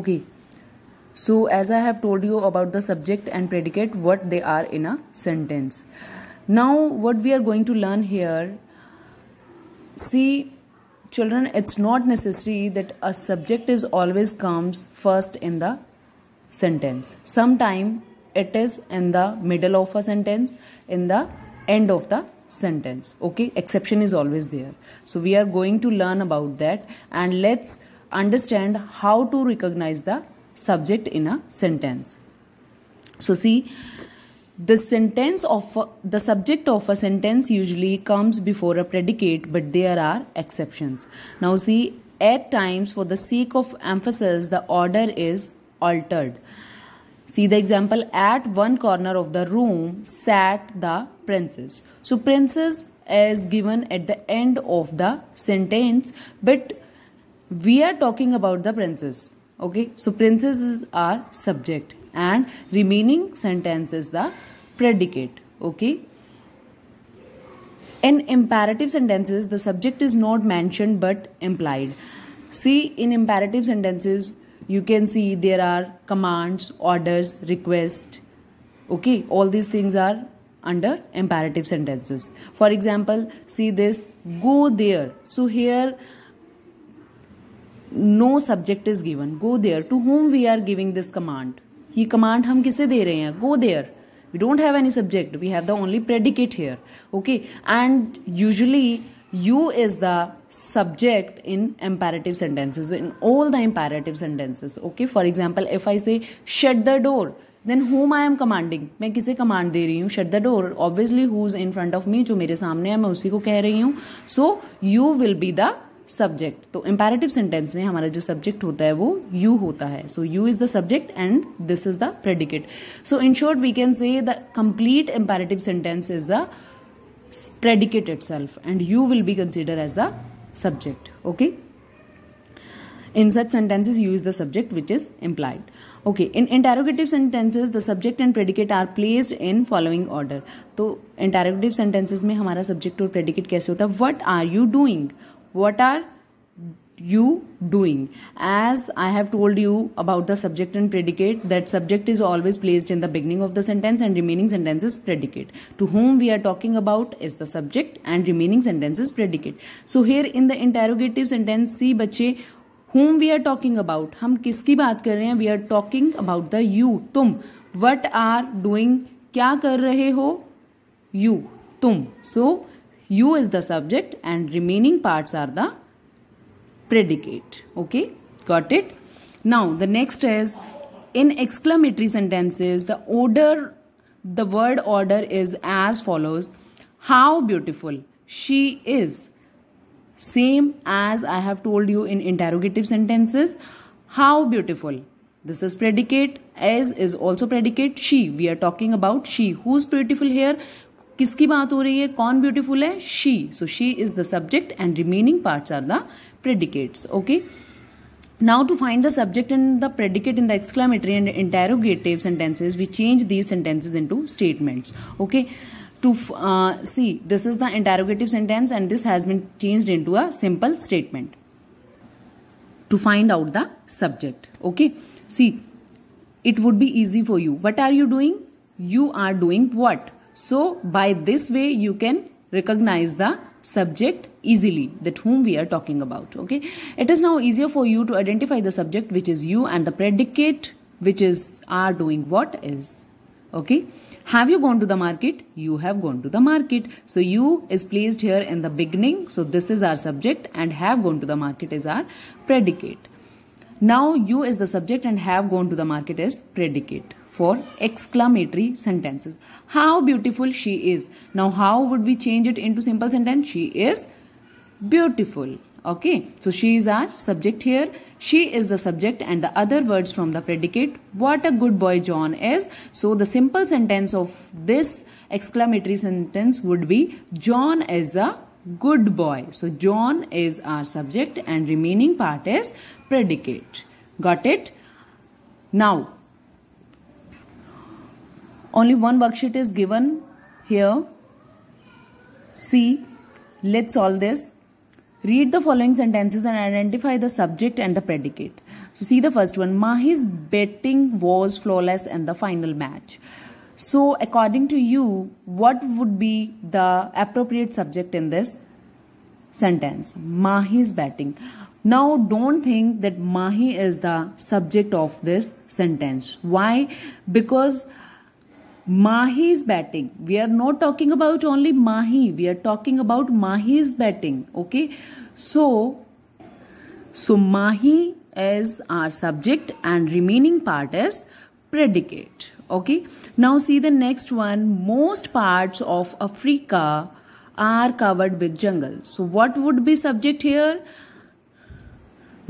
okay so as i have told you about the subject and predicate what they are in a sentence now what we are going to learn here see children it's not necessary that a subject is always comes first in the sentence sometime it is in the middle of a sentence in the end of the sentence okay exception is always there so we are going to learn about that and let's understand how to recognize the subject in a sentence. So, see, the sentence of a, the subject of a sentence usually comes before a predicate, but there are exceptions. Now, see, at times, for the sake of emphasis, the order is altered. See the example at one corner of the room sat the princess. So, princess is given at the end of the sentence, but we are talking about the princess. okay so is are subject and remaining sentence is the predicate okay in imperative sentences the subject is not mentioned but implied see in imperative sentences you can see there are commands orders requests okay all these things are under imperative sentences for example see this go there so here no subject is given go there to home we are giving this command ये command हम किसे दे रहे हैं go there we don't have any subject we have the only predicate here okay and usually you is the subject in imperative sentences in all the imperative sentences okay for example if I say shut the door then whom I am commanding मैं किसे command दे रही हूँ shut the door obviously who is in front of me जो मेरे सामने है मैं उसी को कह रही हूँ so you will be the subject तो इम्पेरेटिव सेंटेंस में हमारा जो सब्जेक्ट होता है वो यू होता है so you is the subject and this is the predicate so in short we can say the complete imperative sentence is the predicate itself and you will be consider as the subject okay in such sentences you is the subject which is implied okay in interrogative sentences the subject and predicate are placed in following order तो interrogative sentences में हमारा subject और predicate कैसे होता है what are you doing what are you doing as i have told you about the subject and predicate that subject is always placed in the beginning of the sentence and remaining sentence is predicate to whom we are talking about is the subject and remaining sentence is predicate so here in the interrogative sentence see बच्चे whom we are talking about हम किसकी बात कर रहे हैं we are talking about the you तुम what are doing क्या कर रहे हो you तुम so you is the subject and remaining parts are the predicate okay got it now the next is in exclamatory sentences the order the word order is as follows how beautiful she is same as i have told you in interrogative sentences how beautiful this is predicate as is also predicate she we are talking about she who's beautiful here किसकी बात हो रही है कौन beautiful है she so she is the subject and remaining parts are the predicates okay Now to find the subject and the predicate in the exclamatory and interrogative sentences, we change these sentences into statements. Okay. To uh, see, this is the interrogative sentence and this has been changed into a simple statement. To find out the subject. Okay. See, it would be easy for you. What are you doing? You are doing what? So by this way you can recognize the subject easily that whom we are talking about okay it is now easier for you to identify the subject which is you and the predicate which is are doing what is okay have you gone to the market you have gone to the market so you is placed here in the beginning so this is our subject and have gone to the market is our predicate now you is the subject and have gone to the market is predicate for exclamatory sentences. How beautiful she is. Now, how would we change it into simple sentence? She is beautiful. Okay, so she is our subject here. She is the subject and the other words from the predicate. What a good boy John is. So the simple sentence of this exclamatory sentence would be John is a good boy. So John is our subject and remaining part is predicate. Got it? Now only one worksheet is given here. See, let's solve this. Read the following sentences and identify the subject and the predicate. So see the first one. Mahi's betting was flawless in the final match. So according to you, what would be the appropriate subject in this sentence? Mahi's batting. Now don't think that Mahi is the subject of this sentence. Why? Because Mahi's batting. We are not talking about only Mahi. We are talking about Mahi's batting. Okay. So, so Mahi is our subject and remaining part is predicate. Okay. Now see the next one. Most parts of Africa are covered with jungle. So what would be subject here?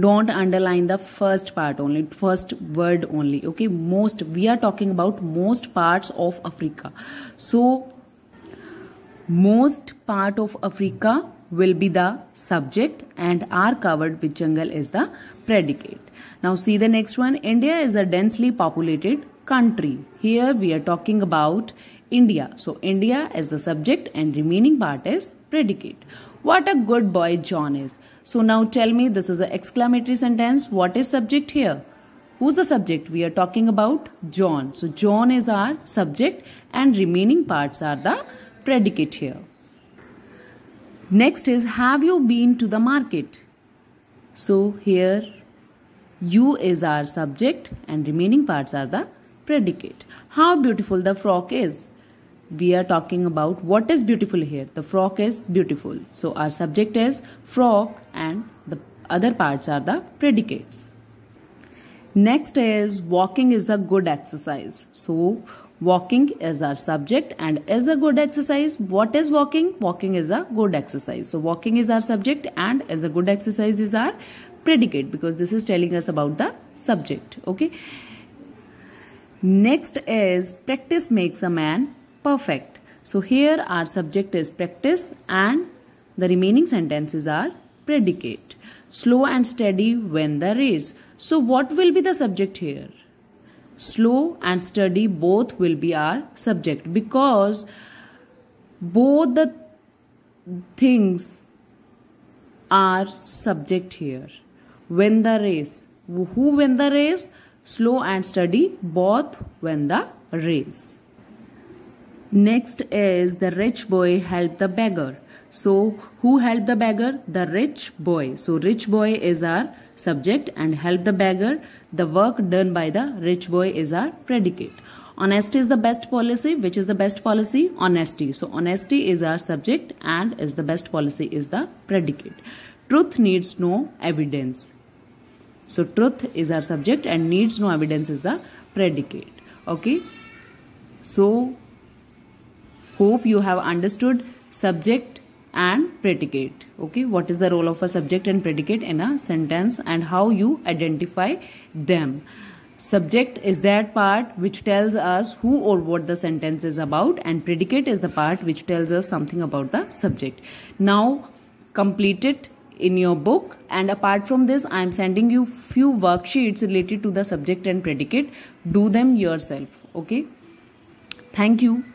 don't underline the first part only first word only okay most we are talking about most parts of africa so most part of africa will be the subject and are covered with jungle is the predicate now see the next one india is a densely populated country here we are talking about india so india is the subject and remaining part is predicate what a good boy John is. So now tell me this is an exclamatory sentence. What is subject here? Who's the subject? We are talking about John. So John is our subject and remaining parts are the predicate here. Next is have you been to the market? So here you is our subject and remaining parts are the predicate. How beautiful the frock is we are talking about what is beautiful here. The frock is beautiful. So our subject is frock and the other parts are the predicates. Next is walking is a good exercise. So walking is our subject and is a good exercise. What is walking? Walking is a good exercise. So walking is our subject and is a good exercise is our predicate because this is telling us about the subject. Okay. Next is practice makes a man perfect. So here our subject is practice and the remaining sentences are predicate. Slow and steady when the race. So what will be the subject here? Slow and steady both will be our subject because both the things are subject here. When the race. Who when the race? Slow and steady both when the race. Next is the rich boy helped the beggar. So who helped the beggar? The rich boy. So rich boy is our subject and help the beggar. The work done by the rich boy is our predicate. Honesty is the best policy. Which is the best policy? Honesty. So honesty is our subject and is the best policy is the predicate. Truth needs no evidence. So truth is our subject and needs no evidence is the predicate. Okay. So Hope you have understood subject and predicate. Okay, what is the role of a subject and predicate in a sentence and how you identify them. Subject is that part which tells us who or what the sentence is about and predicate is the part which tells us something about the subject. Now complete it in your book and apart from this I am sending you few worksheets related to the subject and predicate. Do them yourself. Okay. Thank you.